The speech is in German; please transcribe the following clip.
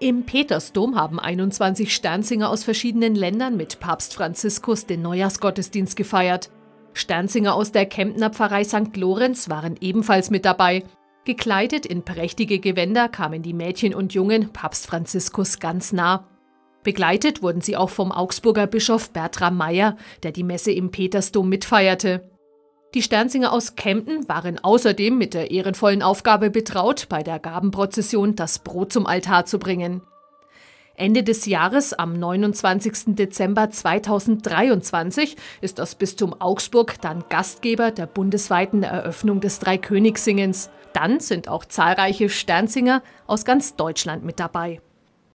Im Petersdom haben 21 Sternsinger aus verschiedenen Ländern mit Papst Franziskus den Neujahrsgottesdienst gefeiert. Sternsinger aus der Kemptner Pfarrei St. Lorenz waren ebenfalls mit dabei. Gekleidet in prächtige Gewänder kamen die Mädchen und Jungen Papst Franziskus ganz nah. Begleitet wurden sie auch vom Augsburger Bischof Bertram Mayer, der die Messe im Petersdom mitfeierte. Die Sternsinger aus Kempten waren außerdem mit der ehrenvollen Aufgabe betraut, bei der Gabenprozession das Brot zum Altar zu bringen. Ende des Jahres, am 29. Dezember 2023, ist das Bistum Augsburg dann Gastgeber der bundesweiten Eröffnung des Dreikönigssingens. Dann sind auch zahlreiche Sternsinger aus ganz Deutschland mit dabei.